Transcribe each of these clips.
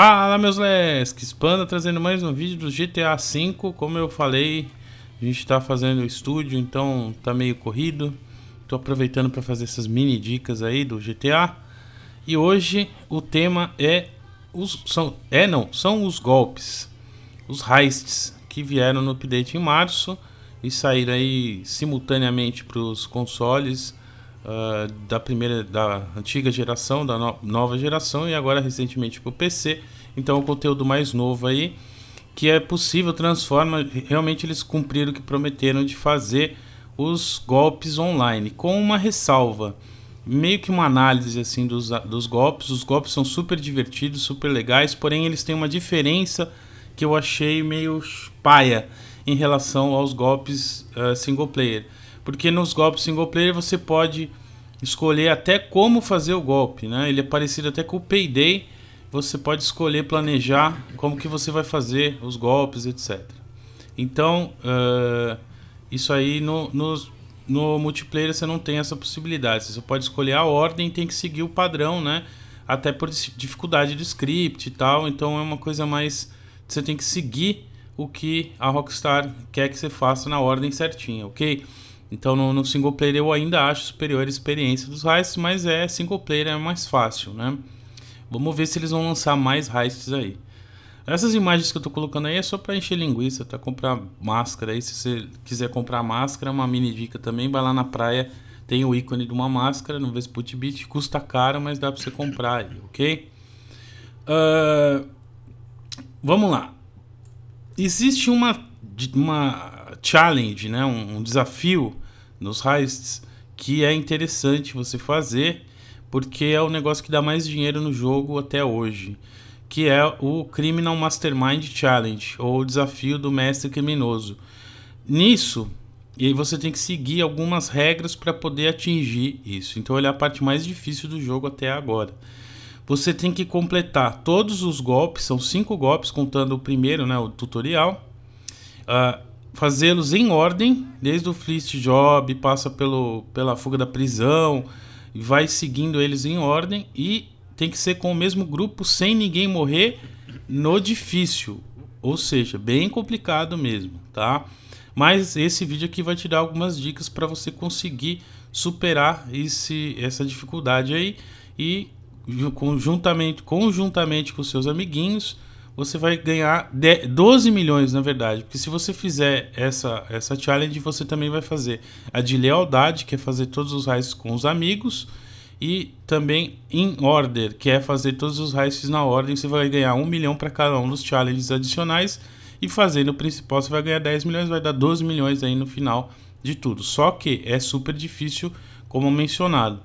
Fala meus lesques, Panda trazendo mais um vídeo do GTA V Como eu falei, a gente tá fazendo estúdio, então tá meio corrido Tô aproveitando para fazer essas mini dicas aí do GTA E hoje o tema é, os, são, é não, são os golpes Os heists que vieram no update em março E saíram aí simultaneamente para os consoles uh, da primeira, da antiga geração, da no nova geração e agora recentemente para o PC. Então o conteúdo mais novo aí que é possível transforma. Realmente eles cumpriram o que prometeram de fazer os golpes online com uma ressalva meio que uma análise assim dos, dos golpes. Os golpes são super divertidos, super legais, porém eles têm uma diferença que eu achei meio paia em relação aos golpes uh, single player porque nos golpes single player você pode escolher até como fazer o golpe, né? Ele é parecido até com o Payday, você pode escolher planejar como que você vai fazer os golpes, etc. Então, uh, isso aí no, no, no, multiplayer você não tem essa possibilidade. Você pode escolher a ordem, tem que seguir o padrão, né? Até por dificuldade do script e tal. Então é uma coisa mais. Você tem que seguir o que a Rockstar quer que você faça na ordem certinha, ok? Então no, no, single player eu ainda acho superior a experiência dos heists, mas é single player é mais fácil, né? Vamos ver se eles vão lançar mais heists aí. Essas imagens que eu tô colocando aí é só para encher linguiça, tá? Comprar máscara aí, se você quiser comprar máscara, uma mini dica também, vai lá na praia, tem o ícone de uma máscara no Vespucci Beat, custa caro, mas dá para você comprar aí, ok? Uh, vamos lá. Existe uma, uma challenge, né? um, um desafio nos heists, que é interessante você fazer, porque é o negócio que dá mais dinheiro no jogo até hoje, que é o Criminal Mastermind Challenge, ou o desafio do mestre criminoso. Nisso, e você tem que seguir algumas regras para poder atingir isso. Então, ele é a parte mais difícil do jogo até agora. Você tem que completar todos os golpes, são cinco golpes, contando o primeiro, né, o tutorial. Uh, fazê-los em ordem, desde o Flist Job, passa pelo, pela fuga da prisão, vai seguindo eles em ordem e tem que ser com o mesmo grupo sem ninguém morrer no difícil, ou seja, bem complicado mesmo, tá? Mas esse vídeo aqui vai te dar algumas dicas para você conseguir superar esse, essa dificuldade aí e conjuntamente, conjuntamente com seus amiguinhos você vai ganhar 12 milhões, na verdade. Porque se você fizer essa, essa challenge, você também vai fazer a de lealdade, que é fazer todos os raids com os amigos. E também em order, que é fazer todos os raids na ordem. Você vai ganhar 1 milhão para cada um dos challenges adicionais. E fazendo o principal, você vai ganhar 10 milhões, vai dar 12 milhões aí no final de tudo. Só que é super difícil, como mencionado.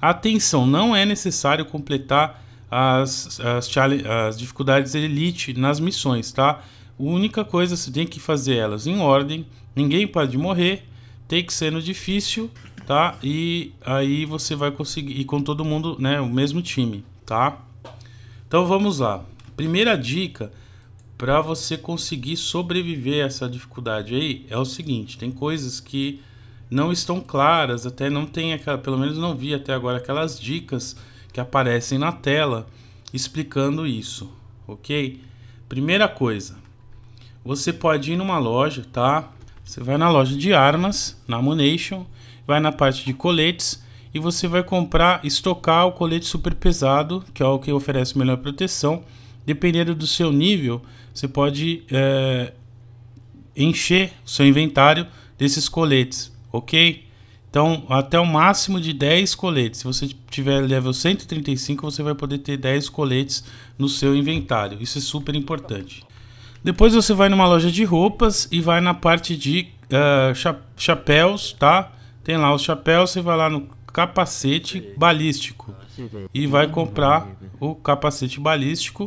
Atenção, não é necessário completar as, as, as dificuldades elite nas missões, tá? A única coisa você tem que fazer elas em ordem, ninguém pode morrer, tem que ser no difícil, tá? E aí você vai conseguir e com todo mundo, né, o mesmo time, tá? Então vamos lá. Primeira dica para você conseguir sobreviver a essa dificuldade aí é o seguinte, tem coisas que não estão claras, até não tem aquela, pelo menos não vi até agora aquelas dicas que aparecem na tela explicando isso, ok? Primeira coisa, você pode ir numa loja, tá? Você vai na loja de armas, na Munation, vai na parte de coletes e você vai comprar, estocar o colete super pesado, que é o que oferece melhor proteção. Dependendo do seu nível, você pode é, encher o seu inventário desses coletes, ok? Então, até o máximo de 10 coletes. Se você tiver level 135, você vai poder ter 10 coletes no seu inventário. Isso é super importante. Depois você vai numa loja de roupas e vai na parte de uh, ah, cha chapéus, tá? Tem lá os chapéus, você vai lá no capacete balístico e vai comprar o capacete balístico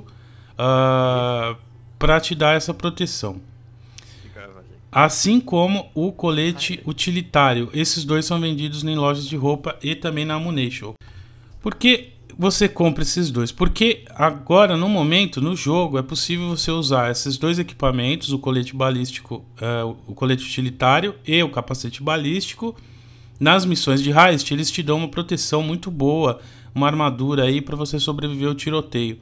uh, ah, para te dar essa proteção assim como o colete utilitário. Esses dois são vendidos em lojas de roupa e também na Munition. Por que você compra esses dois? Porque agora, no momento, no jogo, é possível você usar esses dois equipamentos, o colete balístico, uh, o colete utilitário e o capacete balístico. Nas missões de Heist, eles te dão uma proteção muito boa, uma armadura aí para você sobreviver ao tiroteio.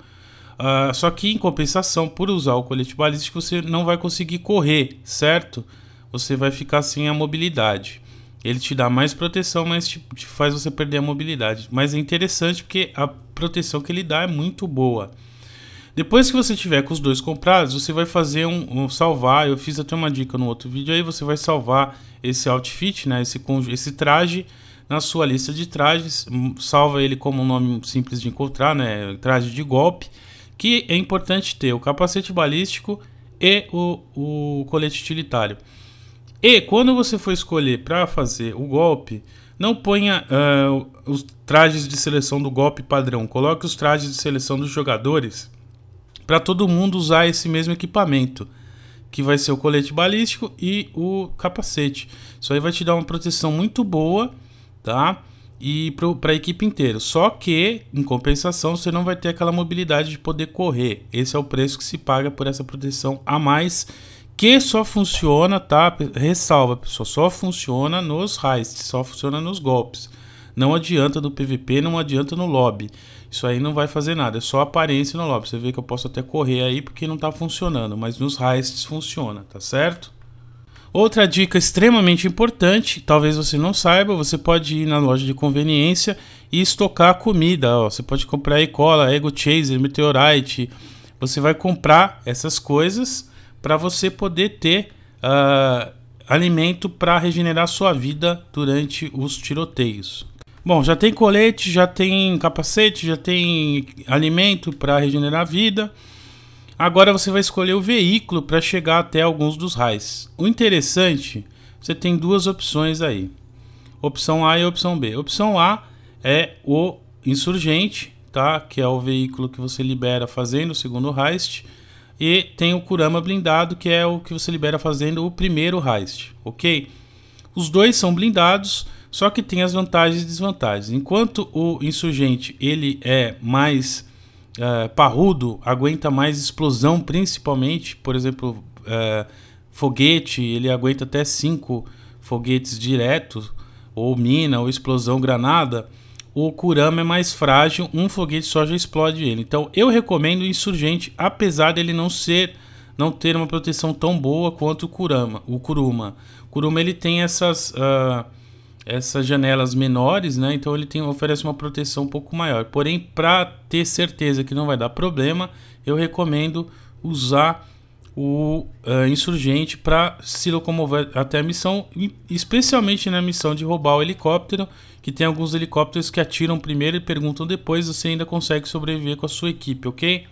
Ah, só que em compensação, por usar o colete balístico, você não vai conseguir correr, certo? Você vai ficar sem a mobilidade. Ele te dá mais proteção, mas te, te faz você perder a mobilidade. Mas é interessante porque a proteção que ele dá é muito boa. Depois que você tiver com os dois comprados, você vai fazer um, um, salvar. Eu fiz até uma dica no outro vídeo aí. Você vai salvar esse outfit, né? Esse, esse traje na sua lista de trajes. Hum, salva ele como um nome simples de encontrar, né? Traje de golpe que é importante ter o capacete balístico e o, o colete utilitário. E quando você for escolher para fazer o golpe, não ponha uh, os trajes de seleção do golpe padrão, coloque os trajes de seleção dos jogadores para todo mundo usar esse mesmo equipamento, que vai ser o colete balístico e o capacete. Isso aí vai te dar uma proteção muito boa, tá? e para a equipe inteira. Só que, em compensação, você não vai ter aquela mobilidade de poder correr. Esse é o preço que se paga por essa proteção a mais, que só funciona, tá? Ressalva, pessoal, só funciona nos heists, só funciona nos golpes. Não adianta no PVP, não adianta no lobby. Isso aí não vai fazer nada, é só aparência no lobby. Você vê que eu posso até correr aí porque não está funcionando, mas nos heists funciona, tá certo? Outra dica extremamente importante, talvez você não saiba, você pode ir na loja de conveniência e estocar comida. Ó. Você pode comprar cola, Ego Chaser, Meteorite. Você vai comprar essas coisas para você poder ter uh, alimento para regenerar sua vida durante os tiroteios. Bom, já tem colete, já tem capacete, já tem alimento para regenerar a vida. Agora você vai escolher o veículo para chegar até alguns dos raios. O interessante, você tem duas opções aí. Opção A e opção B. Opção A é o insurgente, tá? Que é o veículo que você libera fazendo o segundo heist. E tem o Kurama blindado, que é o que você libera fazendo o primeiro heist, ok? Os dois são blindados, só que tem as vantagens e desvantagens. Enquanto o insurgente ele é mais é, parrudo aguenta mais explosão, principalmente, por exemplo, é, foguete, ele aguenta até cinco foguetes diretos, ou mina, ou explosão granada. O Kurama é mais frágil, um foguete só já explode ele. Então eu recomendo o Insurgente, apesar dele não ser não ter uma proteção tão boa quanto o Kurama, o Kuruma. O Kuruma ele tem essas uh, essas janelas menores, né? Então ele tem, oferece uma proteção um pouco maior. Porém, para ter certeza que não vai dar problema, eu recomendo usar o uh, insurgente para se locomover até a missão, especialmente na missão de roubar o helicóptero, que tem alguns helicópteros que atiram primeiro e perguntam depois, você ainda consegue sobreviver com a sua equipe, ok?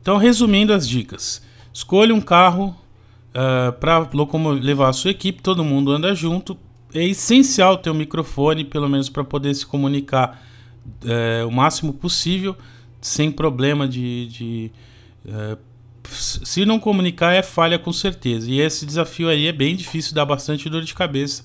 Então, resumindo as dicas: escolha um carro uh, eh, para levar a sua equipe, todo mundo anda junto, é essencial ter um microfone, pelo menos para poder se comunicar é, o máximo possível, sem problema de. de é, se não comunicar é falha com certeza. E esse desafio aí é bem difícil, dá bastante dor de cabeça.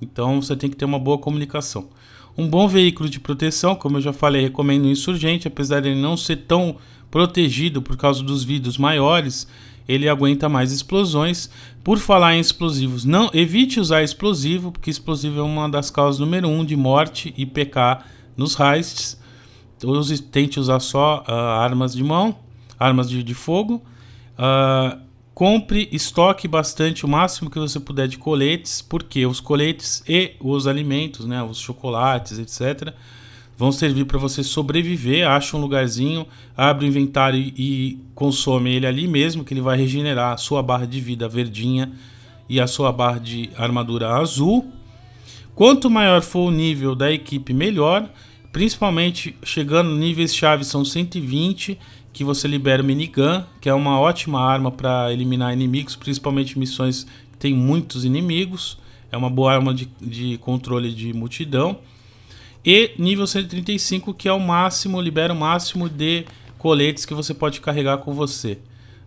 Então você tem que ter uma boa comunicação. Um bom veículo de proteção, como eu já falei, recomendo o Insurgente, apesar de ele não ser tão protegido por causa dos vidros maiores, ele aguenta mais explosões. Por falar em explosivos, não evite usar explosivo, porque explosivo é uma das causas número um de morte e PK nos heists. Então, use, tente usar só uh, armas de mão, armas de, de fogo. Uh, compre, estoque bastante o máximo que você puder de coletes, porque os coletes e os alimentos, né, os chocolates, etc., vão servir para você sobreviver, acha um lugarzinho, abre o inventário e consome ele ali mesmo, que ele vai regenerar a sua barra de vida verdinha e a sua barra de armadura azul. Quanto maior for o nível da equipe, melhor. Principalmente chegando níveis chave são 120, que você libera o minigun, que é uma ótima arma para eliminar inimigos, principalmente missões que tem muitos inimigos. É uma boa arma de, de controle de multidão. E nível 135, que é o máximo, libera o máximo de coletes que você pode carregar com você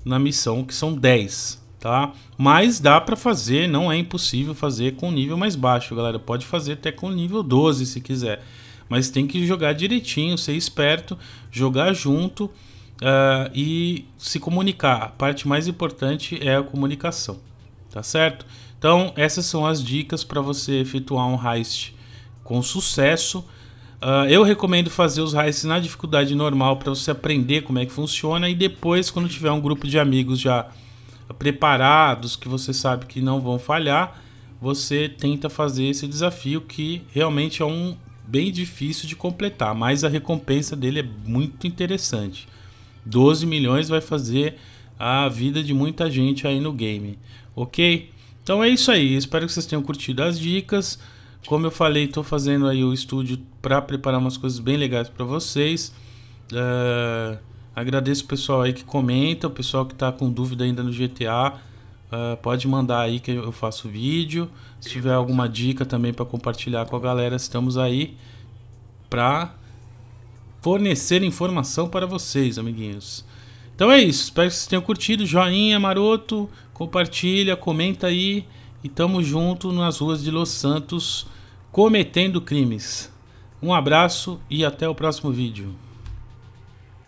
na missão, que são 10, tá? Mas dá para fazer, não é impossível fazer com nível mais baixo, galera. Pode fazer até com nível 12 se quiser. Mas tem que jogar direitinho, ser esperto, jogar junto uh, e se comunicar. A parte mais importante é a comunicação, tá certo? Então, essas são as dicas para você efetuar um heist com sucesso. Uh, eu recomendo fazer os heists na dificuldade normal para você aprender como é que funciona e depois, quando tiver um grupo de amigos já preparados, que você sabe que não vão falhar, você tenta fazer esse desafio que realmente é um bem difícil de completar, mas a recompensa dele é muito interessante. 12 milhões vai fazer a vida de muita gente aí no game, ok? Então é isso aí, espero que vocês tenham curtido as dicas. Como eu falei, estou fazendo aí o estúdio para preparar umas coisas bem legais para vocês. Uh, agradeço o pessoal aí que comenta, o pessoal que está com dúvida ainda no GTA. Uh, ah, pode mandar aí que eu faço vídeo. Se tiver alguma dica também para compartilhar com a galera, estamos aí para fornecer informação para vocês, amiguinhos. Então é isso, espero que vocês tenham curtido. Joinha, maroto, compartilha, comenta aí. E tamo junto nas ruas de Los Santos cometendo crimes. Um abraço e até o próximo vídeo.